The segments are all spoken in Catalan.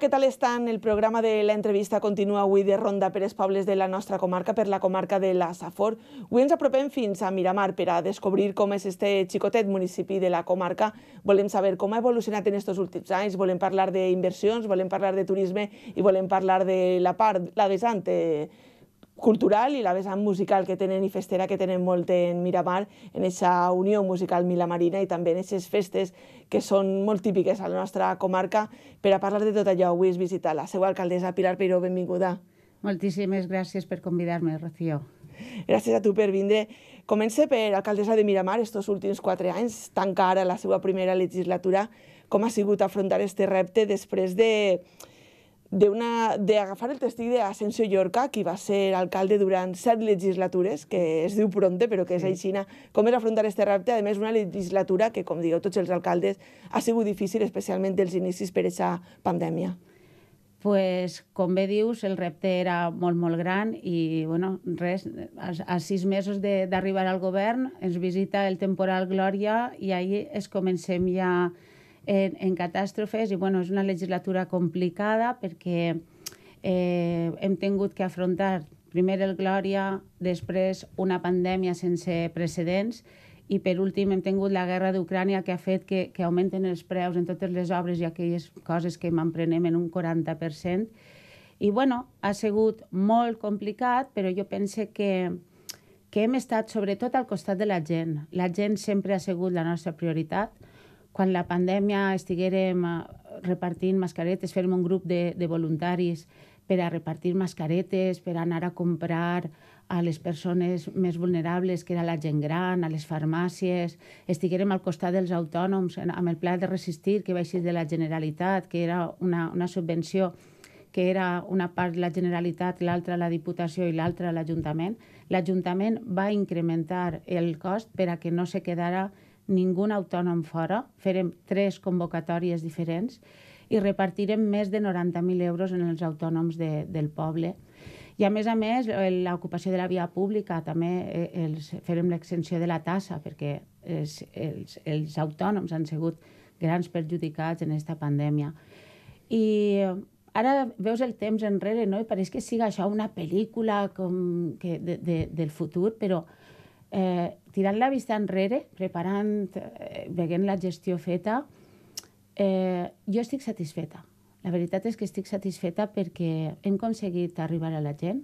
què tal estan? El programa de la entrevista continua avui de ronda per els pobles de la nostra comarca, per la comarca de la Safor. Avui ens apropem fins a Miramar per a descobrir com és este xicotet municipi de la comarca. Volem saber com ha evolucionat en aquests últims anys, volem parlar d'inversions, volem parlar de turisme i volem parlar de la part, la vessant eh, cultural i la vessant musical que tenen i festera que tenen molt en Miramar, en aquesta unió musical milamarina i també en aquestes festes que són molt típiques a la nostra comarca. Per a parlar de tot allò, avui és visitar la seva alcaldessa Pilar Peiró, benvinguda. Moltíssimes gràcies per convidar-me, Rocío. Gràcies a tu per vindre. Comence per alcaldessa de Miramar, estos últims quatre anys, tanca ara la seva primera legislatura. Com ha sigut afrontar este repte després de d'agafar el testí Asensio Llorca, qui va ser alcalde durant set legislatures, que es diu pronte, però que és aixina. Com és afrontar este repte? A més, una legislatura que, com digueu tots els alcaldes, ha sigut difícil, especialment dels inicis per aquesta pandèmia. pues, com bé dius, el repte era molt, molt gran i, bueno, res, a, a sis mesos d'arribar al govern ens visita el temporal Glòria i ahir es comencem ja en, en catàstrofes i bueno, és una legislatura complicada perquè eh, hem tingut que afrontar primer el Glòria, després una pandèmia sense precedents i per últim hem tingut la guerra d'Ucrània que ha fet que, que augmenten els preus en totes les obres i aquelles coses que m'emprenem en un 40%. I bueno, ha sigut molt complicat, però jo pense que, que hem estat sobretot al costat de la gent. La gent sempre ha sigut la nostra prioritat quan la pandèmia estiguérem eh, repartint mascaretes, fèrem un grup de, de voluntaris per a repartir mascaretes, per anar a comprar a les persones més vulnerables, que era la gent gran, a les farmàcies, estiguérem al costat dels autònoms amb el pla de resistir que va eixir de la Generalitat, que era una, una subvenció que era una part la Generalitat, l'altra la Diputació i l'altra l'Ajuntament. L'Ajuntament va incrementar el cost per a que no se quedara ningú autònom fora, farem tres convocatòries diferents i repartirem més de 90.000 euros en els autònoms de, del poble. I a més a més, l'ocupació de la via pública, també eh, els, farem l'exenció de la tassa, perquè els, els, els autònoms han sigut grans perjudicats en aquesta pandèmia. I ara veus el temps enrere, no? I pareix que siga això una pel·lícula com que de, de, del futur, però eh, tirant la vista enrere, preparant, eh, veient la gestió feta, eh, jo estic satisfeta. La veritat és que estic satisfeta perquè hem aconseguit arribar a la gent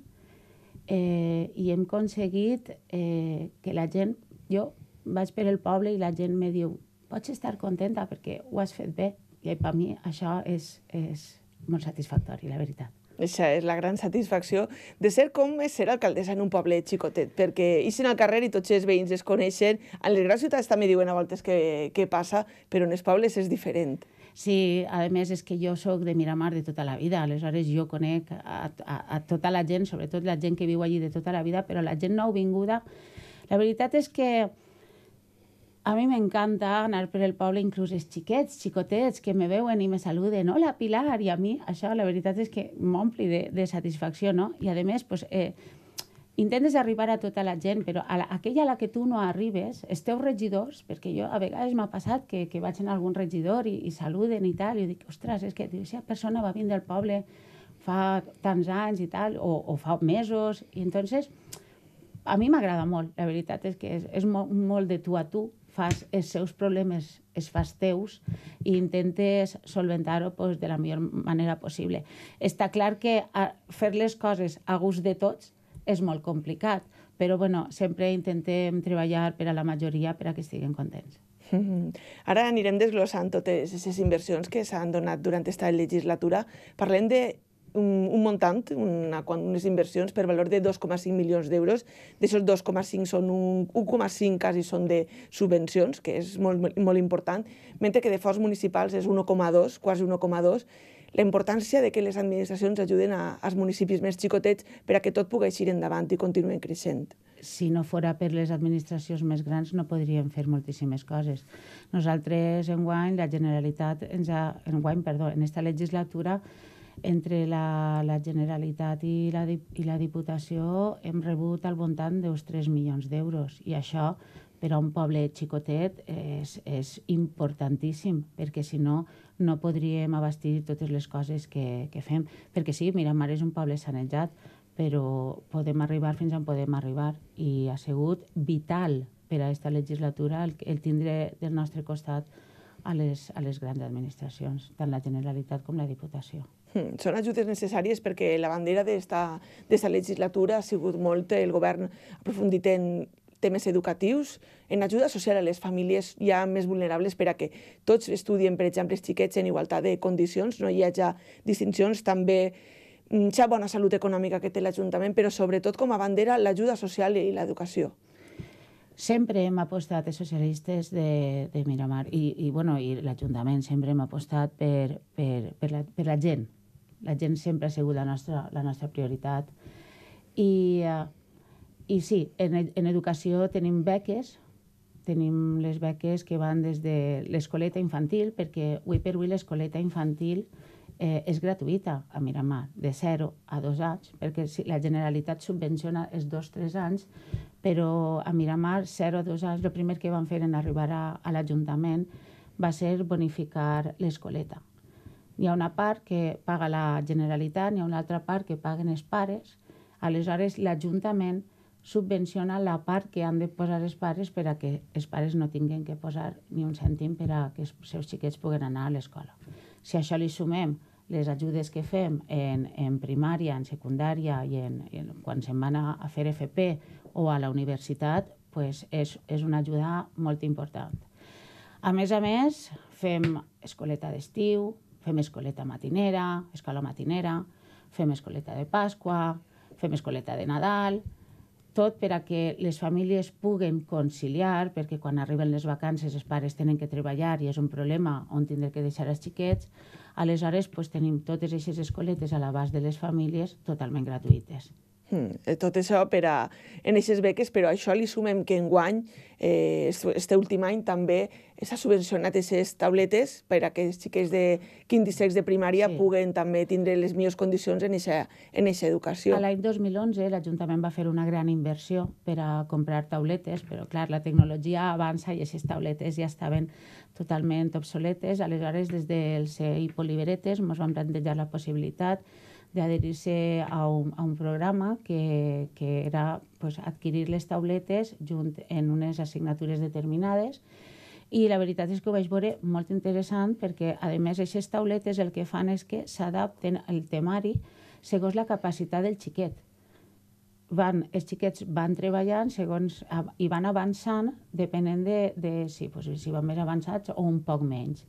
eh, i hem aconseguit eh, que la gent... Jo vaig per el poble i la gent me diu pots estar contenta perquè ho has fet bé. I per mi això és, és molt satisfactori, la veritat. Això és la gran satisfacció de ser com és ser alcaldessa en un poble xicotet, perquè ixen al carrer i tots els veïns es coneixen. En les grans ciutats també diuen a voltes què, què passa, però en els pobles és diferent. Sí, a més és que jo sóc de Miramar de tota la vida, aleshores jo conec a, a, a tota la gent, sobretot la gent que viu allí de tota la vida, però la gent nouvinguda, la veritat és que a mi m'encanta anar per el poble, inclús els xiquets, xicotets, que me veuen i me saluden, hola Pilar, i a mi això la veritat és que m'ompli de, de satisfacció, no? I a més, pues, eh, intentes arribar a tota la gent, però a la, aquella a la que tu no arribes, els teus regidors, perquè jo a vegades m'ha passat que, que vaig en algun regidor i, i saluden i tal, i jo dic, ostres, és que aquesta persona va vindre al poble fa tants anys i tal, o, o fa mesos, i entonces a mi m'agrada molt, la veritat és que és, és molt, molt de tu a tu, fas els seus problemes, es fas teus i intentes solventar-ho pues, de la millor manera possible. Està clar que eh, fer les coses a gust de tots és molt complicat, però bueno, sempre intentem treballar per a la majoria per a que estiguin contents. Mm -hmm. Ara anirem desglossant totes aquestes inversions que s'han donat durant aquesta legislatura. Parlem de un, un muntant, una, unes inversions per valor de 2,5 milions d'euros. D'aquests 2,5 són 1,5 quasi són de subvencions, que és molt, molt important, mentre que de fons municipals és 1,2, quasi 1,2, la importància de que les administracions ajuden a, als municipis més xicotets per a que tot pugui eixir endavant i continuïn creixent. Si no fora per les administracions més grans no podríem fer moltíssimes coses. Nosaltres enguany, la Generalitat ens ha, enguany, perdó, en esta legislatura entre la, la Generalitat i la, i la Diputació hem rebut al voltant d'uns 3 milions d'euros i això per a un poble xicotet és, és importantíssim, perquè si no, no podríem abastir totes les coses que, que fem. Perquè sí, Miramar és un poble sanejat, però podem arribar fins on podem arribar i ha sigut vital per a aquesta legislatura el, el tindre del nostre costat a les, a les grans administracions, tant la Generalitat com la Diputació. Són ajudes necessàries perquè la bandera d'esta legislatura ha sigut molt, el govern aprofundit en temes educatius, en ajuda social a les famílies ja més vulnerables per a que tots estudien, per exemple, els xiquets en igualtat de condicions, no hi hagi distincions, també ja mm, bona salut econòmica que té l'Ajuntament, però sobretot com a bandera l'ajuda social i l'educació. Sempre hem apostat, els socialistes de, de Miramar, i, i, bueno, i l'Ajuntament sempre hem apostat per, per, per, la, per la gent, la gent sempre ha sigut la nostra, la nostra prioritat. I, eh, i sí, en, en educació tenim beques, tenim les beques que van des de l'escoleta infantil, perquè avui per avui l'escoleta infantil eh, és gratuïta a Miramar, de 0 a 2 anys, perquè si la Generalitat subvenciona els 2-3 anys, però a Miramar, 0 a 2 anys, el primer que van fer en arribar a, a l'Ajuntament va ser bonificar l'escoleta. Hi ha una part que paga la Generalitat, hi ha una altra part que paguen els pares. Aleshores, l'Ajuntament subvenciona la part que han de posar els pares per a que els pares no tinguin que posar ni un cèntim per a que els seus xiquets puguen anar a l'escola. Si a això li sumem les ajudes que fem en, en primària, en secundària i en, en, quan se'n van a, a fer FP o a la universitat, pues és, és una ajuda molt important. A més a més, fem escoleta d'estiu, Fem escoleta matinera, escola matinera, fem escoleta de Pasqua, fem escoleta de Nadal, tot per a que les famílies puguen conciliar, perquè quan arriben les vacances els pares tenen que treballar i és un problema on tindre que deixar els xiquets, aleshores pues, tenim totes aquestes escoletes a l'abast de les famílies totalment gratuïtes. Hmm, tot això oh, per a, en aquestes beques, però això li sumem que enguany, eh, este últim any, també s'ha subvencionat aquestes tauletes per a que els xiquets de 15 i de primària sí. puguen també tindre les millors condicions en aquesta en educació. A l'any 2011 l'Ajuntament va fer una gran inversió per a comprar tauletes, però clar, la tecnologia avança i aquestes tauletes ja estaven totalment obsoletes. Aleshores, des del CEI Poliberetes ens vam plantejar la possibilitat de se a un, a un programa que, que era pues, adquirir les tauletes junt en unes assignatures determinades i la veritat és que ho vaig veure molt interessant perquè, a més, aquestes tauletes el que fan és que s'adapten al temari segons la capacitat del xiquet. Van, els xiquets van treballant segons, i van avançant depenent de, de si, pues, si van més avançats o un poc menys.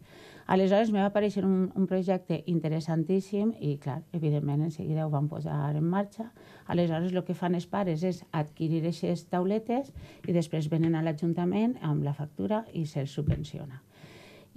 Aleshores, me va aparèixer un, un projecte interessantíssim i, clar, evidentment, en seguida ho van posar en marxa. Aleshores, el que fan els pares és adquirir aquestes tauletes i després venen a l'Ajuntament amb la factura i se'ls subvenciona.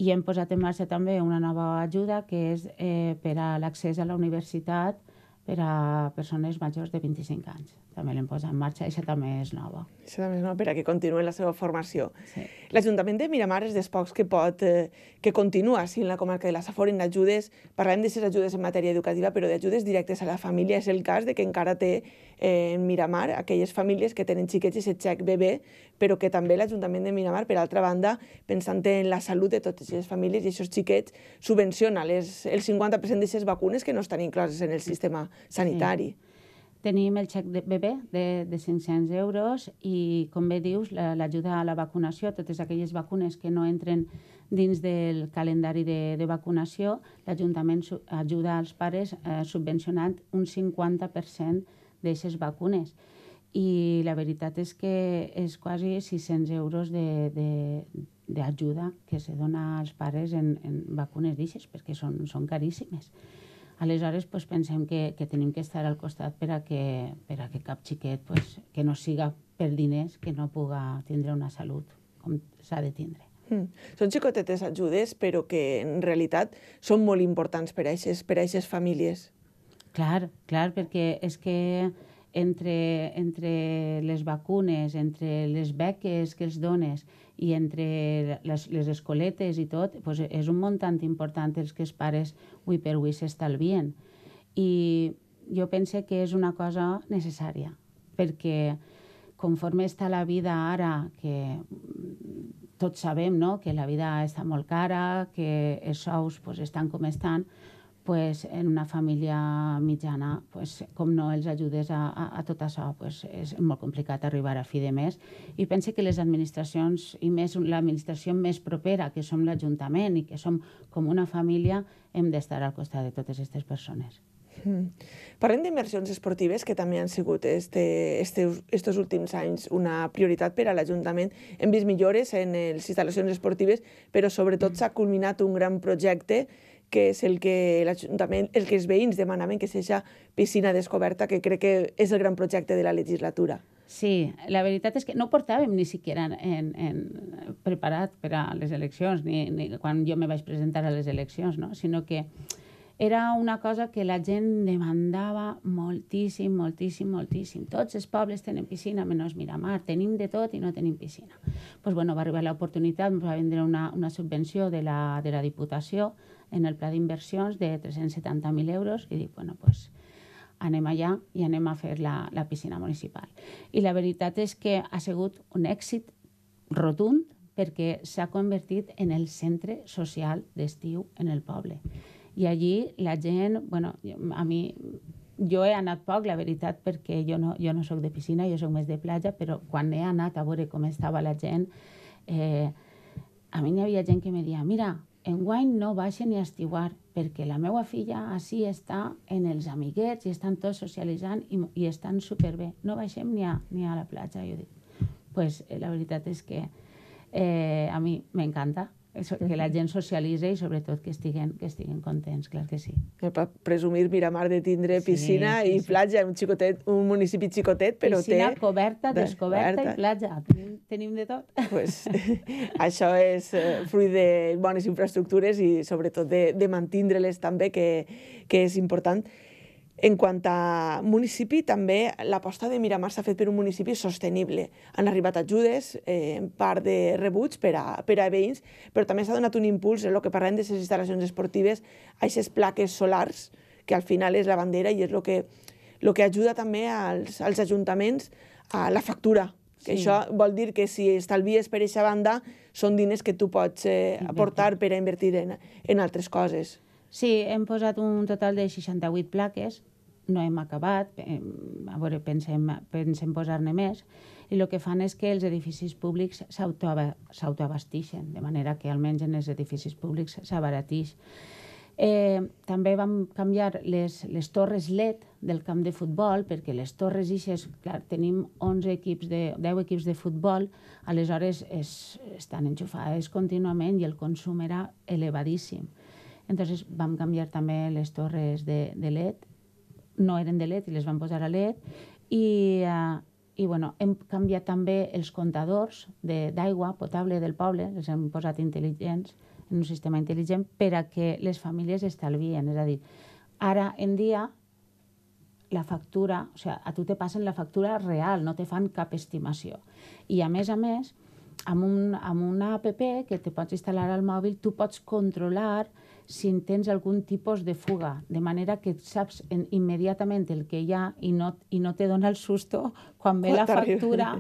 I hem posat en marxa també una nova ajuda que és eh, per a l'accés a la universitat per a persones majors de 25 anys també l'hem posat en marxa. Això també és nova. Això també és nova, per a que continuï la seva formació. Sí. L'Ajuntament de Miramar és dels pocs que pot, eh, que continua així sí, en la comarca de la Safor, en ajudes, parlem de ser ajudes en matèria educativa, però d'ajudes directes a la família és el cas de que encara té eh, en Miramar aquelles famílies que tenen xiquets i set xec bebè, però que també l'Ajuntament de Miramar, per altra banda, pensant en la salut de totes les famílies i aquests xiquets, subvenciona les, el 50% d'aquestes vacunes que no estan incloses en el sistema sanitari. Sí Tenim el xec de bebè de, de 500 euros i, com bé dius, l'ajuda a la vacunació, totes aquelles vacunes que no entren dins del calendari de, de vacunació, l'Ajuntament ajuda als pares eh, subvencionant un 50% d'aquestes vacunes. I la veritat és que és quasi 600 euros d'ajuda que se dona als pares en, en vacunes d'ixes, perquè són, són caríssimes. Aleshores, pues, pensem que, que tenim que estar al costat per a que, per a que cap xiquet pues, que no siga per diners que no puga tindre una salut com s'ha de tindre. Mm. Són xicotetes ajudes, però que en realitat són molt importants per a aquestes, per a aquestes famílies. Clar, clar, perquè és que entre, entre les vacunes, entre les beques que els dones, i entre les, les escoletes i tot, pues és un muntant important els que els pares avui per avui s'estalvien. I jo pense que és una cosa necessària, perquè conforme està la vida ara, que tots sabem no? que la vida està molt cara, que els sous pues, estan com estan, pues, en una família mitjana, pues, com no els ajudes a, a, a tot això, pues, és molt complicat arribar a fi de mes. I pense que les administracions, i més l'administració més propera, que som l'Ajuntament i que som com una família, hem d'estar al costat de totes aquestes persones. Mm. Parlem d'immersions esportives, que també han sigut este, este, estos últims anys una prioritat per a l'Ajuntament. Hem vist millores en les instal·lacions esportives, però sobretot mm. s'ha culminat un gran projecte que és el que l'Ajuntament, el que els veïns demanaven que seja piscina descoberta, que crec que és el gran projecte de la legislatura. Sí, la veritat és que no portàvem ni siquiera en, en preparat per a les eleccions, ni, ni quan jo me vaig presentar a les eleccions, no? sinó que era una cosa que la gent demandava moltíssim, moltíssim, moltíssim. Tots els pobles tenen piscina, menys Miramar. Tenim de tot i no tenim piscina. pues, doncs, bueno, va arribar l'oportunitat, va vendre una, una subvenció de la, de la Diputació en el pla d'inversions de 370.000 euros i dic, bueno, pues, anem allà i anem a fer la, la piscina municipal. I la veritat és que ha sigut un èxit rotund perquè s'ha convertit en el centre social d'estiu en el poble. I allí la gent, bueno, a mi jo he anat poc, la veritat, perquè jo no, jo no sóc de piscina, jo sóc més de platja, però quan he anat a veure com estava la gent, eh, a mi n'hi havia gent que me deia, mira, enguany no baixa ni a estiuar, perquè la meva filla així està en els amiguets i estan tots socialitzant i, i estan superbé. No baixem ni a, ni a la platja, jo dic. Pues, eh, la veritat és que eh, a mi m'encanta, que la gent socialitza i sobretot que estiguen, que estiguen contents, clar que sí. Per presumir Miramar de tindre piscina sí, sí, sí. i platja, un xicotet, un municipi xicotet, però piscina té... Piscina coberta, descoberta i platja, ah, tenim, tenim de tot. Pues, això és eh, fruit de bones infraestructures i sobretot de, de mantindre-les també, que, que és important. En quant a municipi, també l'aposta de Miramar s'ha fet per un municipi sostenible. Han arribat ajudes, eh, en part de rebuig per a, per a veïns, però també s'ha donat un impuls en el que parlem de les instal·lacions esportives, a aquestes plaques solars, que al final és la bandera i és el que, el que ajuda també als, als ajuntaments a la factura. Que Això vol dir que si estalvies per aquesta banda, són diners que tu pots eh, aportar per a invertir en, en altres coses. Sí, hem posat un total de 68 plaques no hem acabat, a veure, pensem, pensem posar-ne més, i el que fan és que els edificis públics s'autoabastixen, de manera que almenys en els edificis públics s'abaratix. Eh, també vam canviar les, les torres LED del camp de futbol, perquè les torres ixes, clar, tenim 11 equips de, 10 equips de futbol, aleshores es, estan enxufades contínuament i el consum era elevadíssim. Entonces vam canviar també les torres de, de LED no eren de LED i les van posar a LED i, eh, i bueno, hem canviat també els comptadors d'aigua potable del poble, els hem posat intel·ligents, en un sistema intel·ligent, per a que les famílies estalvien. És a dir, ara en dia la factura, o sigui, a tu te passen la factura real, no te fan cap estimació. I a més a més, amb, un, amb una app que te pots instal·lar al mòbil, tu pots controlar si tens algun tipus de fuga, de manera que saps en, immediatament el que hi ha i no, i no te dona el susto quan ve la factura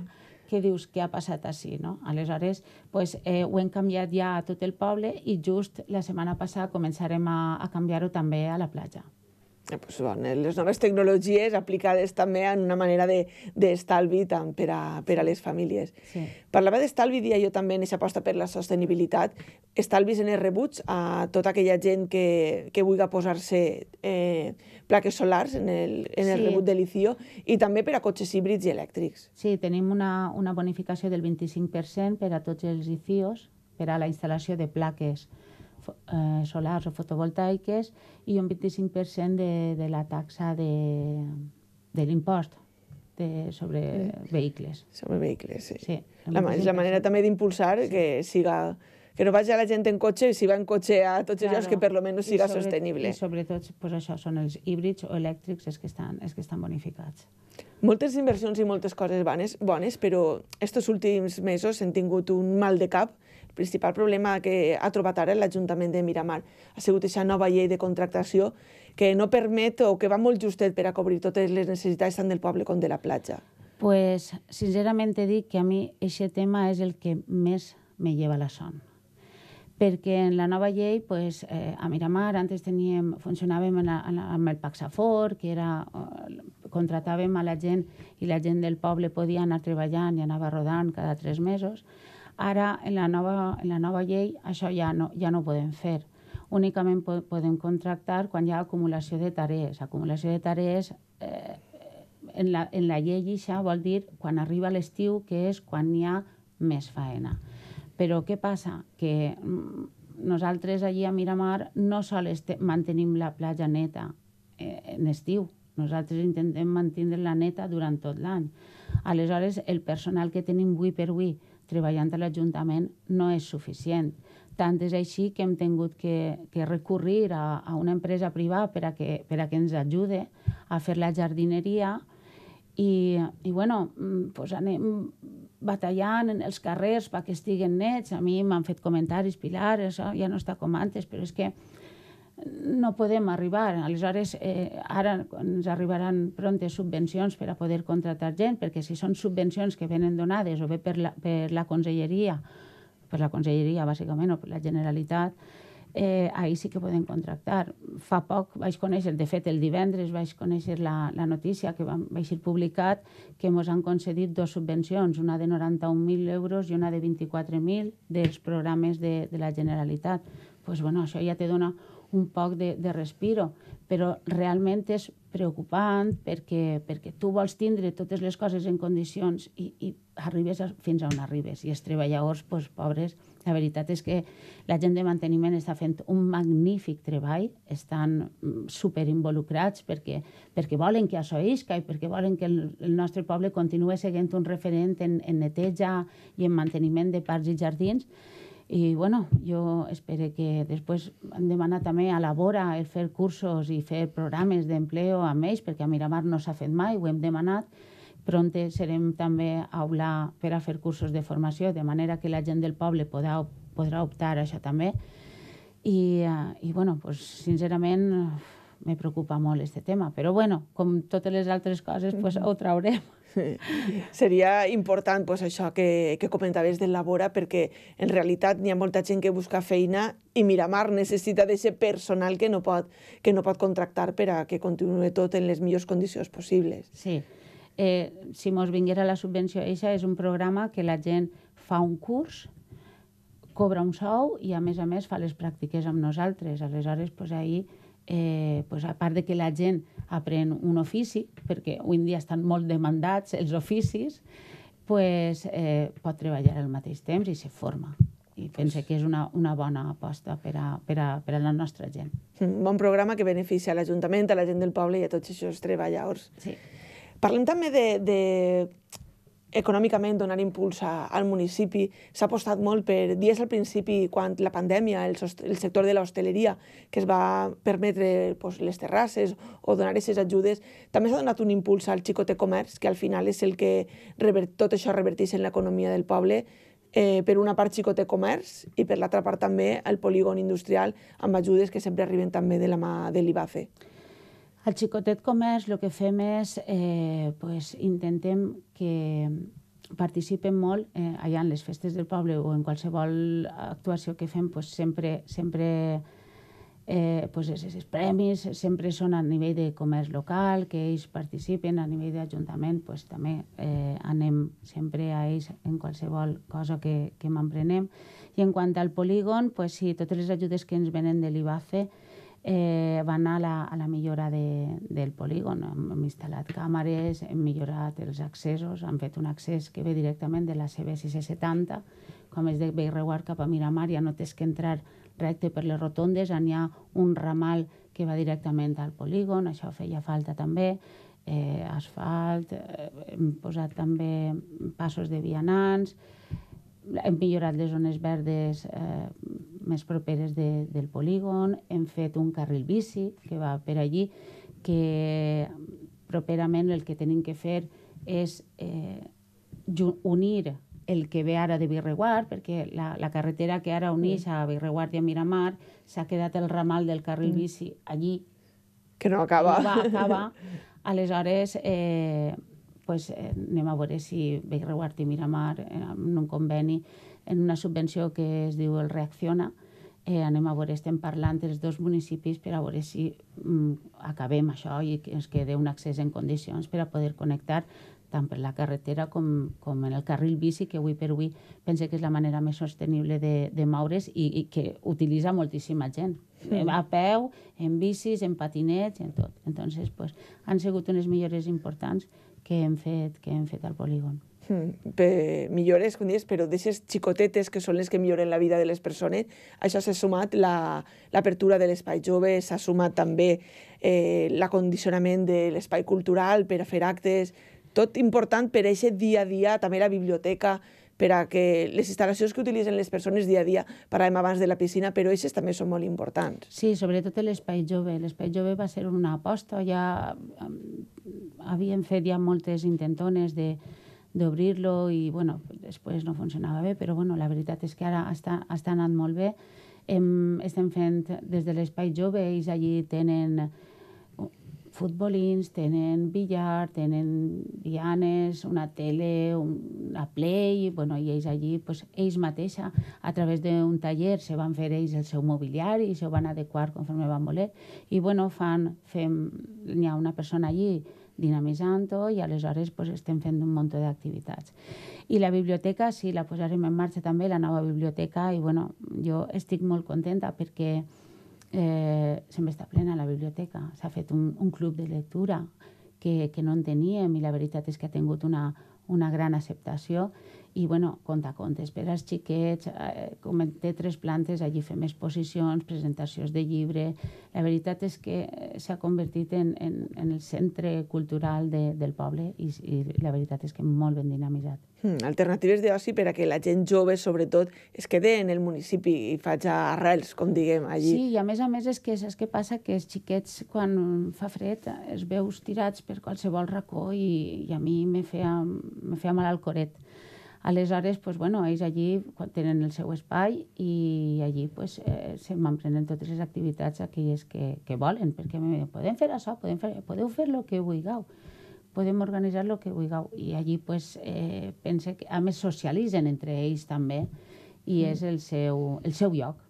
que dius que ha passat així, no? Aleshores, pues, eh, ho hem canviat ja a tot el poble i just la setmana passada començarem a, a canviar-ho també a la platja. Eh, pues bueno, les noves tecnologies aplicades també en una manera d'estalvi de, tant per a, per a les famílies. Sí. Parlava d'estalvi, dia jo també, en aquesta aposta per la sostenibilitat, estalvis en els rebuts a tota aquella gent que, que vulgui posar-se eh, plaques solars en el, en sí. el rebut de l'ICIO i també per a cotxes híbrids i elèctrics. Sí, tenim una, una bonificació del 25% per a tots els ICIOs per a la instal·lació de plaques eh, solars o fotovoltaiques i un 25% de, de la taxa de, de l'impost de, sobre sí. vehicles. Sobre vehicles, sí. sí la, és la manera també d'impulsar sí. que siga que no vagi la gent en cotxe i si va en cotxe a tots claro. els llocs que per lo menos siga I sobre, sostenible. I sobretot, pues això, són els híbrids o elèctrics els que estan, els que estan bonificats. Moltes inversions i moltes coses bones, bones però aquests últims mesos hem tingut un mal de cap el principal problema que ha trobat ara l'Ajuntament de Miramar ha sigut aquesta nova llei de contractació que no permet o que va molt justet per a cobrir totes les necessitats tant del poble com de la platja. Pues, sincerament he dit que a mi aquest tema és el que més me lleva la son perquè en la nova llei, pues, eh, a Miramar, antes teníem, funcionàvem en la, en la, amb el Paxafor, que era, eh, contratàvem a la gent i la gent del poble podia anar treballant i anava rodant cada tres mesos, Ara, en la nova, en la nova llei, això ja no, ja no ho podem fer. Únicament po podem contractar quan hi ha acumulació de tarees. Acumulació de tarees eh, en, la, en la llei ja vol dir quan arriba l'estiu, que és quan hi ha més faena. Però què passa? Que mm, nosaltres allí a Miramar no sols mantenim la platja neta eh, en estiu, nosaltres intentem mantenir-la neta durant tot l'any. Aleshores, el personal que tenim avui per avui treballant a l'Ajuntament no és suficient. Tant és així que hem tingut que, que recurrir a, a una empresa privada per a, que, per a que ens ajude a fer la jardineria i, i bueno, mm, pues anem batallant en els carrers perquè estiguen nets. A mi m'han fet comentaris, Pilar, això ja no està com antes, però és que no podem arribar. Aleshores, eh, ara ens arribaran prontes subvencions per a poder contratar gent, perquè si són subvencions que venen donades o bé per la, per la conselleria, per la conselleria, bàsicament, o per la Generalitat, eh, ahir sí que podem contractar. Fa poc vaig conèixer, de fet, el divendres vaig conèixer la, la notícia que va, vaig ser publicat que ens han concedit dues subvencions, una de 91.000 euros i una de 24.000 dels programes de, de la Generalitat. pues, bueno, això ja te dona un poc de, de respiro, però realment és preocupant perquè, perquè tu vols tindre totes les coses en condicions i, i arribes a, fins on arribes. I els treballadors, pues, pobres, la veritat és que la gent de manteniment està fent un magnífic treball, estan mm, super involucrats perquè, perquè volen que això isca i perquè volen que el, el nostre poble continuï seguint un referent en, en neteja i en manteniment de parcs i jardins, i bueno, jo espero que després han demanat també a la vora el fer cursos i fer programes d'empleo amb ells, perquè a Miramar no s'ha fet mai, ho hem demanat. Pronte serem també a aula per a fer cursos de formació, de manera que la gent del poble podrà, podrà optar a això també. I, eh, i bueno, pues, sincerament, me preocupa molt aquest tema. Però bueno, com totes les altres coses, pues, ho traurem. Seria important pues, això que, que comentaves del Labora, perquè en realitat n'hi ha molta gent que busca feina i Miramar necessita de ser personal que no pot, que no pot contractar per a que continuï tot en les millors condicions possibles. Sí. Eh, si mos vinguera la subvenció eixa, és un programa que la gent fa un curs, cobra un sou i, a més a més, fa les pràctiques amb nosaltres. Aleshores, pues, ahir, eh, pues, a part de que la gent aprèn un ofici, perquè avui en dia estan molt demandats els oficis, pues, eh, pot treballar al mateix temps i se forma. I penso que és una, una bona aposta per a, per, a, per a la nostra gent. Un mm, bon programa que beneficia l'Ajuntament, a la gent del poble i a tots aquests treballadors. Sí. Parlem també de, de econòmicament donar impuls al municipi. S'ha apostat molt per dies al principi, quan la pandèmia, el, el sector de l'hostaleria, que es va permetre pues, les terrasses o donar aquestes ajudes, també s'ha donat un impuls al xicote comerç, que al final és el que revert, tot això revertís en l'economia del poble, eh, per una part xicote comerç i per l'altra part també el polígon industrial amb ajudes que sempre arriben també de la mà de l'IBAFE. Al xicotet comerç el que fem és eh, pues, intentem que participen molt eh, allà en les festes del poble o en qualsevol actuació que fem, pues, sempre, sempre eh, pues, els premis sempre són a nivell de comerç local, que ells participen a nivell d'Ajuntament, pues, també eh, anem sempre a ells en qualsevol cosa que, que m'emprenem. I en quant al polígon, pues, sí, totes les ajudes que ens venen de l'IBAFE, eh, van a la, a la millora de, del polígon. Hem instal·lat càmeres, hem millorat els accessos, han fet un accés que ve directament de la CB670, com és de Bellreuard cap a Miramar, ja no tens que entrar recte per les rotondes, n'hi ha un ramal que va directament al polígon, això feia falta també, eh, asfalt, eh, hem posat també passos de vianants, hem millorat les zones verdes eh, més properes de, del polígon, hem fet un carril bici que va per allí, que properament el que tenim que fer és eh, unir el que ve ara de Virreguard, perquè la, la carretera que ara uneix a Virreguard i a Miramar s'ha quedat el ramal del carril mm. bici allí. Que no acaba. No va acaba. Aleshores, eh, pues, eh, anem a veure si Bellreguard i Miramar, eh, en un conveni, en una subvenció que es diu el Reacciona, eh, anem a veure, estem parlant dels dos municipis per a veure si mm, acabem això i que ens quede un accés en condicions per a poder connectar tant per la carretera com, com en el carril bici, que avui per avui pense que és la manera més sostenible de, de moure's i, i que utilitza moltíssima gent, sí. a peu, en bicis, en patinets, en tot. Entonces, pues, han sigut unes millores importants que hem fet, que hem fet al polígon. Mm, per millores, com dius, però d'aquestes xicotetes que són les que milloren la vida de les persones, això s'ha sumat l'apertura la, de l'espai jove, s'ha sumat també eh, l'acondicionament de l'espai cultural per a fer actes, tot important per a aquest dia a dia, també la biblioteca, per a que les instal·lacions que utilitzen les persones dia a dia parlàvem abans de la piscina, però aquestes també són molt importants. Sí, sobretot l'espai jove. L'espai jove va ser una aposta. Ja havíem fet ja moltes intentones de d'obrir-lo i, bueno, després no funcionava bé, però, bueno, la veritat és que ara està, està anant molt bé. Hem, estem fent des de l'espai jove, ells allí tenen futbolins, tenen billar, tenen dianes, una tele, una play, bueno, i ells allí, pues, ells mateixa, a través d'un taller, se van fer ells el seu mobiliari i se ho van adequar conforme van voler. I bueno, fan, fem, hi ha una persona allí dinamitzant-ho i aleshores pues, estem fent un munt d'activitats. I la biblioteca, sí, la posarem en marxa també, la nova biblioteca, i bueno, jo estic molt contenta perquè eh, sempre està plena la biblioteca. S'ha fet un, un club de lectura que, que no en teníem i la veritat és que ha tingut una, una gran acceptació i bueno, compte contes per als xiquets, eh, com té tres plantes, allí fem exposicions, presentacions de llibre. La veritat és que eh, s'ha convertit en, en, en el centre cultural de, del poble i, i la veritat és que molt ben dinamitzat. Hmm, alternatives d'oci per a que la gent jove, sobretot, es quede en el municipi i faci arrels, com diguem, allí. Sí, i a més a més és que saps què passa? Que els xiquets, quan fa fred, es veus tirats per qualsevol racó i, i a mi me feia, me feia mal al coret Aleshores, pues, bueno, ells allí tenen el seu espai i allí pues, eh, se m'emprenen totes les activitats aquelles que, que volen, perquè me podem fer això, podem fer, podeu fer el que vulgueu, podem organitzar el que vulgueu. I allí, pues, eh, pense que, a més, socialitzen entre ells també i mm. és el seu, el seu lloc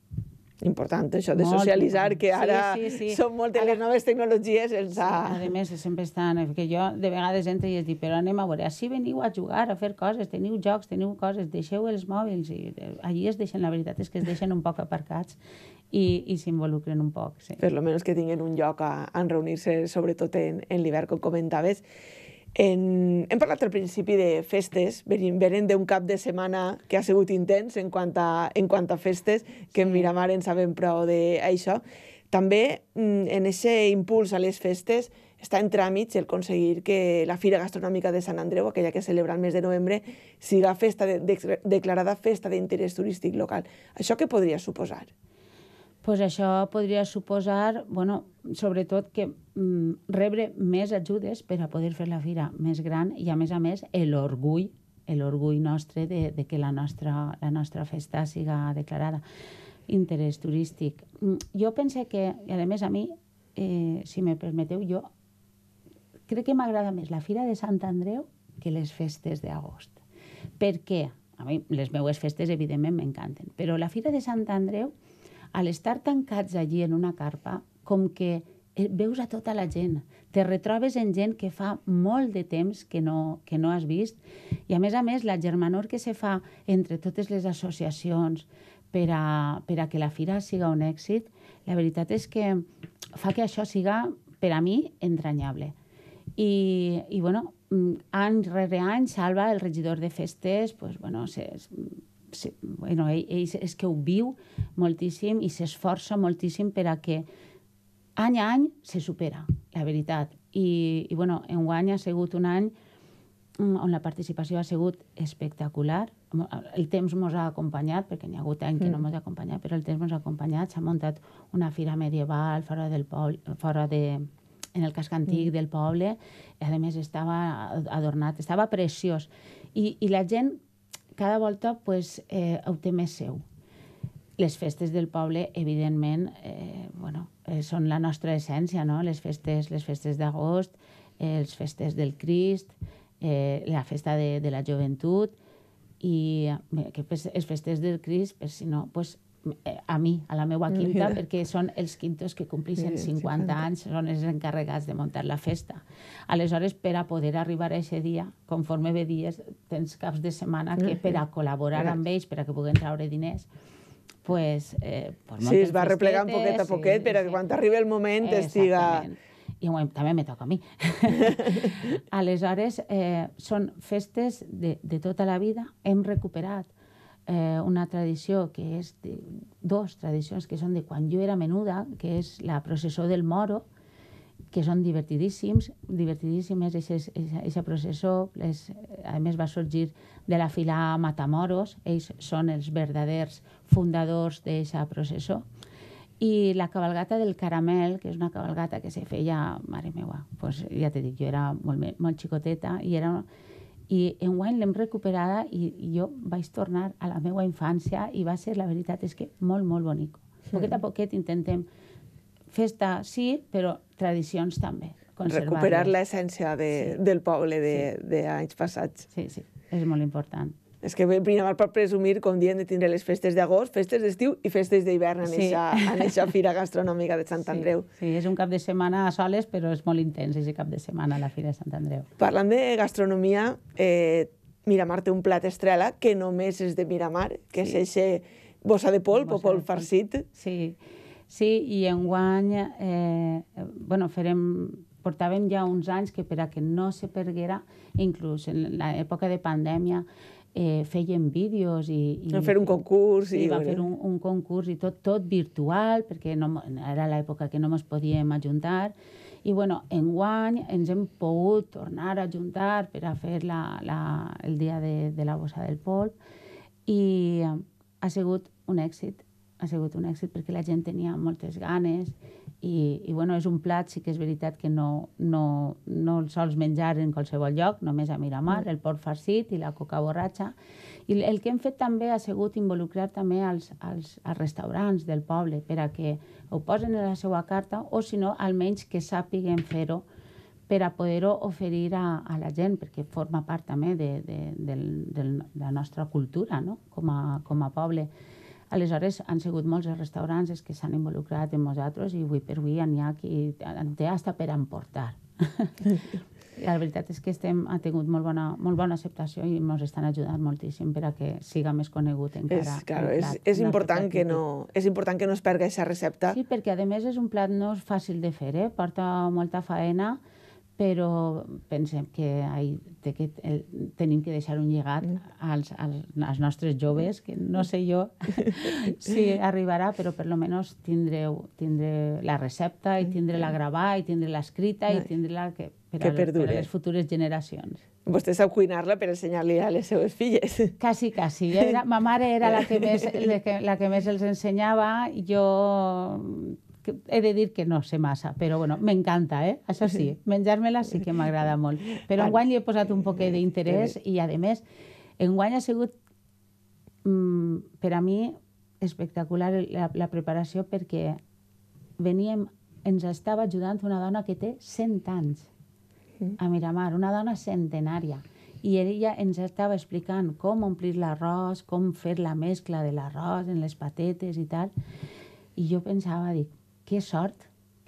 important això de molt socialitzar, que ara sí, sí, sí. són moltes les noves tecnologies. Els ha... sí, a més, sempre estan... Eh, que jo de vegades entro i els dic, però anem a veure, si veniu a jugar, a fer coses, teniu jocs, teniu coses, deixeu els mòbils. I eh, allí es deixen, la veritat és que es deixen un poc aparcats i, i s'involucren un poc. Sí. Per lo que tinguin un lloc a, a reunir-se, sobretot en, en l'hivern, com comentaves. En, hem parlat al principi de festes, venim, venim d'un cap de setmana que ha sigut intens en quant a, en quant a festes, que en Miramar en sabem prou d'això. També, mm, en aquest impuls a les festes, està en tràmits el aconseguir que la Fira Gastronòmica de Sant Andreu, aquella que celebra el mes de novembre, siga festa de, de, declarada festa d'interès turístic local. Això què podria suposar? pues això podria suposar, bueno, sobretot que mm, rebre més ajudes per a poder fer la fira més gran i, a més a més, l'orgull l'orgull nostre de, de que la nostra, la nostra festa siga declarada interès turístic. Mm, jo pense que, i a més a mi, eh, si me permeteu, jo crec que m'agrada més la Fira de Sant Andreu que les festes d'agost. Per què? A mi les meues festes, evidentment, m'encanten, però la Fira de Sant Andreu a l'estar tancats allí en una carpa, com que eh, veus a tota la gent, te retrobes en gent que fa molt de temps que no, que no has vist i a més a més la germanor que se fa entre totes les associacions per a, per a que la fira siga un èxit, la veritat és que fa que això siga, per a mi, entranyable. I, i bueno, mm, any rere any, Salva, el regidor de festes, pues, bueno, se, bueno, ell, ell és que ho viu moltíssim i s'esforça moltíssim per a que any a any se supera, la veritat. I, i bueno, en guany ha sigut un any mm, on la participació ha sigut espectacular. El temps ens ha acompanyat, perquè n'hi ha hagut any que mm. no ens ha acompanyat, però el temps ens ha acompanyat. S'ha muntat una fira medieval fora del poble, fora de, en el casc antic mm. del poble, i a més estava adornat, estava preciós. I, i la gent cada volta pues, eh, ho té més seu. Les festes del poble, evidentment, eh, bueno, eh, són la nostra essència, no? les festes, les festes d'agost, eh, les festes del Crist, eh, la festa de, de la joventut, i que les festes del Crist, per si no, pues, Eh, a mi, a la meva mm, quinta, Mira. perquè són els quintos que complixen 50, 50 anys, són els encarregats de muntar la festa. Aleshores, per a poder arribar a aquest dia, conforme ve dies, tens caps de setmana que mm. per a col·laborar amb ells, per a que puguen traure diners, pues, eh, pues sí, es va replegant poquet a poquet sí, per a que quan arribi el moment estiga... I bueno, també me toca a mi. Aleshores, eh, són festes de, de tota la vida. Hem recuperat eh, una tradició que és, de, dos tradicions que són de quan jo era menuda, que és la processó del Moro, que són divertidíssims, divertidíssimes aquesta processó, les, a més va sorgir de la fila Matamoros, ells són els verdaders fundadors d'aquesta processó, i la cabalgata del caramel, que és una cabalgata que se feia, mare meva, pues, ja te dic, jo era molt, molt xicoteta i era i en guany l'hem recuperada i, i jo vaig tornar a la meva infància i va ser, la veritat és que molt, molt bonic. Mm. Poquet a poquet intentem festa sí, però tradicions també. Recuperar l'essència de, sí. del poble d'anys de, sí. de anys passats. Sí, sí, és molt important. És que Pinamar pot presumir, com dient, de tindre les festes d'agost, festes d'estiu i festes d'hivern en aquesta sí. fira gastronòmica de Sant sí, Andreu. Sí, és un cap de setmana a soles, però és molt intens aquest cap de setmana la fira de Sant Andreu. Parlant de gastronomia, eh, Miramar té un plat estrella que només és de Miramar, que sí. és aquest bossa de pol, bossa o farcit. Sí, sí i guany eh, bueno, farem portàvem ja uns anys que per a que no se perguera, inclús en l'època de pandèmia, eh, feien vídeos i... i van fer un concurs. I, i van bueno. fer un, un concurs i tot, tot virtual, perquè no, era l'època que no ens podíem ajuntar. I bueno, en guany ens hem pogut tornar a ajuntar per a fer la, la, el dia de, de la bossa del pol. i ha sigut un èxit, ha sigut un èxit perquè la gent tenia moltes ganes i, i bueno, és un plat, sí que és veritat que no, no, no el sols menjar en qualsevol lloc, només a Miramar, mm. el porc farcit i la coca borratxa. I el que hem fet també ha sigut involucrar també als, als, als restaurants del poble per a que ho posen a la seva carta o, si no, almenys que sàpiguen fer-ho per a poder-ho oferir a, a la gent, perquè forma part també de, de, de, de, de la nostra cultura no? com, a, com a poble. Aleshores, han sigut molts els restaurants els que s'han involucrat en nosaltres i avui per avui n'hi ha qui té hasta per emportar. la veritat és que estem, ha tingut molt bona, molt bona acceptació i ens estan ajudant moltíssim per a que siga més conegut encara. És, clar, plat, és, és, important que no, és important que no es perga aquesta recepta. Sí, perquè a més és un plat no és fàcil de fer, eh? porta molta faena, però pensem que, ai, de que el, tenim que deixar un llegat mm. als, als, als nostres joves, que no sé jo si arribarà, però per lo menos tindreu, tindré la recepta i tindré la mm. gravar i tindré l'escrita i tindré la que per, que a, les, per a les futures generacions. Vostè sap cuinar-la per ensenyar-li a les seues filles. Quasi, quasi. Era, ma mare era la que, més, la, que, la que més els ensenyava. Jo he de dir que no sé massa, però bueno, m'encanta, eh? Això sí, menjar-me-la sí que m'agrada molt. Però enguany li he posat un poquet d'interès i, a més, enguany ha sigut, mm, per a mi, espectacular la, la preparació perquè veníem, ens estava ajudant una dona que té 100 anys mm. a Miramar, una dona centenària i ella ens estava explicant com omplir l'arròs, com fer la mescla de l'arròs en les patetes i tal, i jo pensava, dic, que sort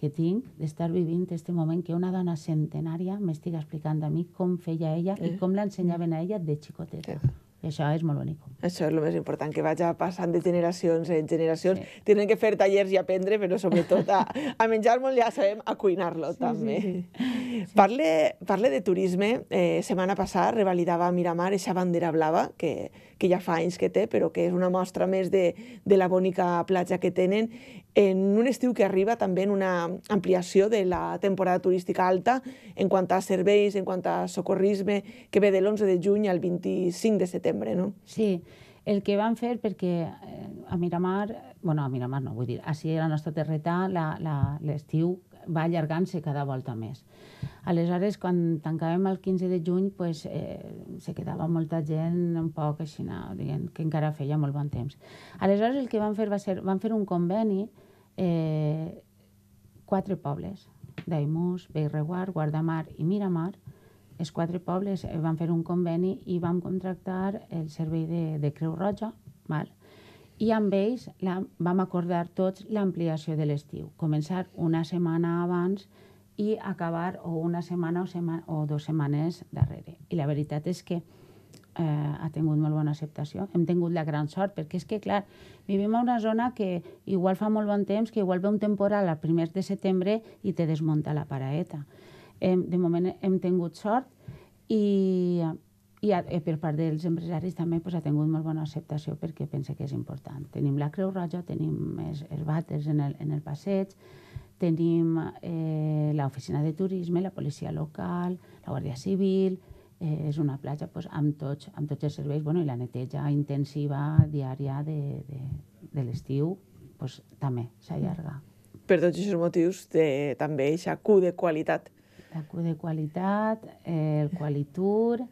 que tinc d'estar vivint aquest moment que una dona centenària m'estiga explicant a mi com feia ella eh? i com l'ensenyaven a ella de xicoteta. Eh? I això és molt bonic. Això és el més important, que vaja passant de generacions en generacions. Sí. Tenen que fer tallers i aprendre, però sobretot a, a menjar-lo ja sabem, a cuinar-lo sí, també. Sí, sí. sí. Parle, parle de turisme. Eh, setmana passada revalidava a Miramar aquesta bandera blava, que, que ja fa anys que té, però que és una mostra més de, de la bonica platja que tenen en un estiu que arriba també en una ampliació de la temporada turística alta en quant a serveis, en quant a socorrisme, que ve de l'11 de juny al 25 de setembre, no? Sí, el que van fer, perquè eh, a Miramar, bueno, a Miramar no, vull dir, així a la nostra terreta l'estiu va allargant-se cada volta més. Aleshores, quan tancàvem el 15 de juny, pues, eh, se quedava molta gent un poc així, no, dient que encara feia molt bon temps. Aleshores, el que van fer va ser, van fer un conveni eh, quatre pobles, Daimús, Bellreguard, Guardamar i Miramar, els quatre pobles eh, van fer un conveni i vam contractar el servei de, de Creu Roja, val? i amb ells la, vam acordar tots l'ampliació de l'estiu, començar una setmana abans i acabar o una setmana o, sema, o dues setmanes darrere. I la veritat és que eh, ha tingut molt bona acceptació. Hem tingut la gran sort, perquè és que, clar, vivim a una zona que igual fa molt bon temps, que igual ve un temporal a primers de setembre i te desmunta la paraeta. Eh, de moment hem tingut sort i, i a, eh, per part dels empresaris també pues, ha tingut molt bona acceptació perquè pensa que és important. Tenim la Creu Roja, tenim els, els vàters en el, en el passeig, tenim eh, l'oficina de turisme, la policia local, la Guàrdia Civil, eh, és una platja pues, doncs, amb, tots, amb tots els serveis bueno, i la neteja intensiva diària de, de, de l'estiu pues, doncs, també s'allarga. Per tots aquests motius, de, també aquesta Q de qualitat. La Q de qualitat, eh, el qualitur...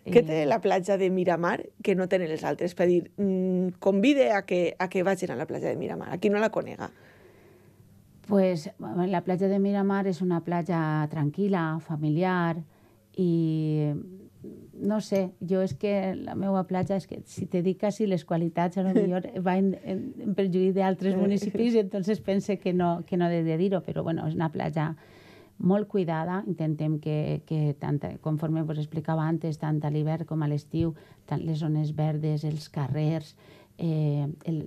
Eh... Què té la platja de Miramar que no tenen els altres? Per dir, mm, convide a que, a que vagin a la platja de Miramar, a qui no la conega. Pues, la platja de Miramar és una platja tranquil·la, familiar, i no sé, jo és que la meva platja és que si te dic quasi les qualitats a lo millor va en, en, en perjuí d'altres municipis i eh. entonces pense que no, que no he de dir-ho, però bueno, és una platja molt cuidada, intentem que, que tant, conforme vos explicava antes, tant a l'hivern com a l'estiu, tant les zones verdes, els carrers, eh, el,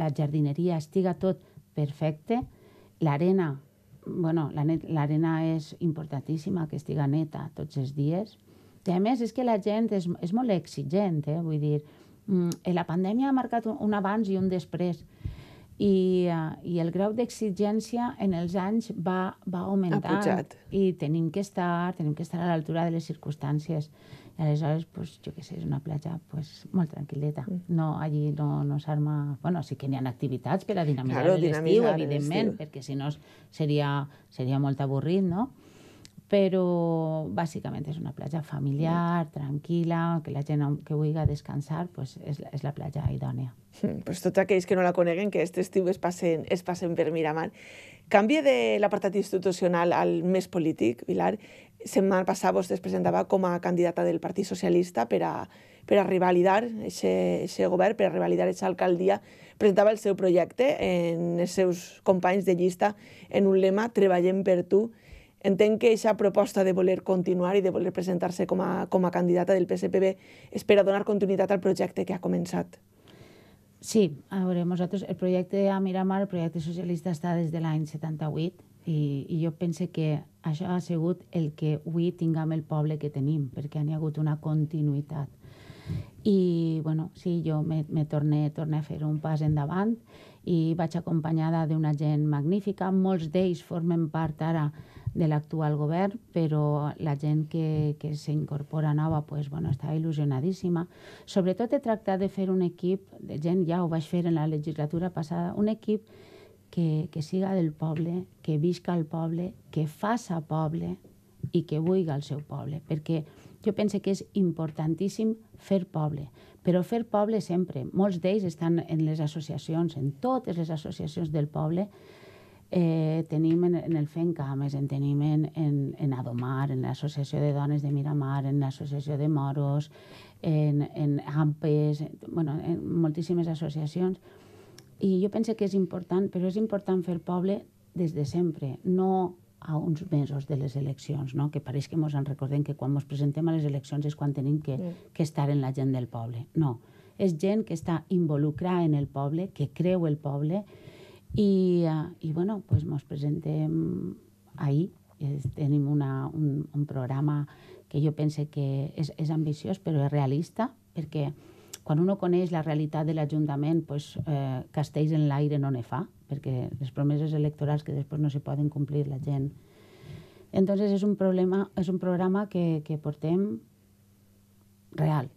la jardineria, estiga tot perfecte, l'arena bueno, l'arena és importantíssima que estiga neta tots els dies. I a més és que la gent és, és molt exigent, eh? vull dir, mm, eh, la pandèmia ha marcat un, un abans i un després i, uh, i el grau d'exigència en els anys va, va augmentar i tenim que estar, tenim que estar a l'altura de les circumstàncies. Aleshores, pues, jo què sé, és una platja pues, molt tranquil·leta. Mm. No, allí no, no s'arma... Bueno, sí que n'hi ha activitats per a dinamitzar claro, l'estiu, evidentment, perquè si no seria, seria molt avorrit, no? però bàsicament és una platja familiar, tranquil·la, que la gent que vulgui descansar pues, és, és la platja idònea. Hmm, pues tots aquells que no la coneguen, que aquest estiu es passen, es passen per Miramar. Canvia de l'apartat institucional al més polític, Vilar. Setmana passada vostè es presentava com a candidata del Partit Socialista per a, per a revalidar aquest govern, per a revalidar aquesta alcaldia. Presentava el seu projecte en els seus companys de llista en un lema «Treballem per tu». Entenc que aquesta proposta de voler continuar i de voler presentar-se com, a, com a candidata del PSPB és per a donar continuïtat al projecte que ha començat. Sí, a veure, nosaltres, el projecte a Miramar, el projecte socialista està des de l'any 78 i, i jo pense que això ha sigut el que avui tinguem el poble que tenim, perquè hi ha hagut una continuïtat. I, bueno, sí, jo me, me torné, torné a fer un pas endavant i vaig acompanyada d'una gent magnífica. Molts d'ells formen part ara de l'actual govern, però la gent que, que s'incorpora nova pues, bueno, està il·lusionadíssima. Sobretot he tractat de fer un equip de gent, ja ho vaig fer en la legislatura passada, un equip que, que siga del poble, que visca el poble, que faça poble i que buiga el seu poble, perquè jo penso que és importantíssim fer poble, però fer poble sempre. Molts d'ells estan en les associacions, en totes les associacions del poble, Eh, tenim en, en el Fent més en tenim en, en, en Adomar, en l'Associació de Dones de Miramar, en l'Associació de Moros, en, en AMPES, en, bueno, en moltíssimes associacions. I jo penso que és important, però és important fer poble des de sempre, no a uns mesos de les eleccions, no? que pareix que ens en recordem que quan ens presentem a les eleccions és quan tenim que, sí. Mm. que estar en la gent del poble. No, és gent que està involucrada en el poble, que creu el poble, i, eh, i bueno, pues mos ens presentem ahir. Tenim una, un, un programa que jo pense que és, és ambiciós, però és realista, perquè quan uno coneix la realitat de l'Ajuntament, pues, eh, castells en l'aire no ne fa, perquè les promeses electorals que després no se poden complir la gent. Entonces és un, problema, és un programa que, que portem real,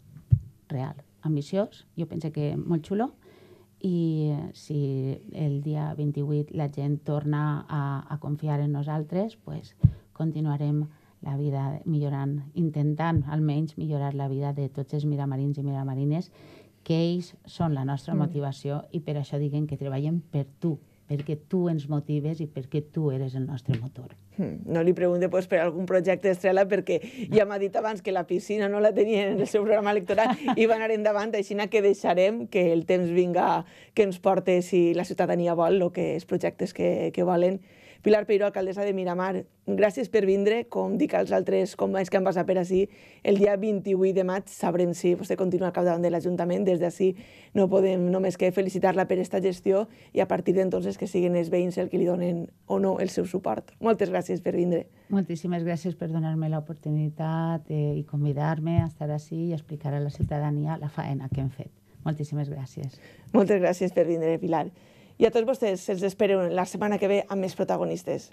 real, ambiciós, jo pense que molt xulo, i si el dia 28 la gent torna a, a confiar en nosaltres, pues, continuarem la vida millorant, intentant almenys millorar la vida de tots els miramarins i miramarines, que ells són la nostra mm. motivació i per això diguen que treballem per tu, perquè tu ens motives i perquè tu eres el nostre motor. Hmm, no li pregunto pues, per algun projecte estrella perquè no. ja m'ha dit abans que la piscina no la tenia en el seu programa electoral i va anar endavant, així que deixarem que el temps vinga, que ens porte, si la ciutadania vol, el que és projectes que, que volen Pilar Peiró, alcaldessa de Miramar, gràcies per vindre. Com dic als altres, com és que han passat per ací, el dia 28 de maig sabrem si vostè continua al capdavant de l'Ajuntament. Des d'ací no podem només que felicitar-la per aquesta gestió i a partir d'entonces que siguin els veïns el que li donen o no el seu suport. Moltes gràcies per vindre. Moltíssimes gràcies per donar-me l'oportunitat eh, i convidar-me a estar ací i explicar a la ciutadania la faena que hem fet. Moltíssimes gràcies. Moltes gràcies per vindre, Pilar. I a tots vostès se'ls espero la setmana que ve amb més protagonistes.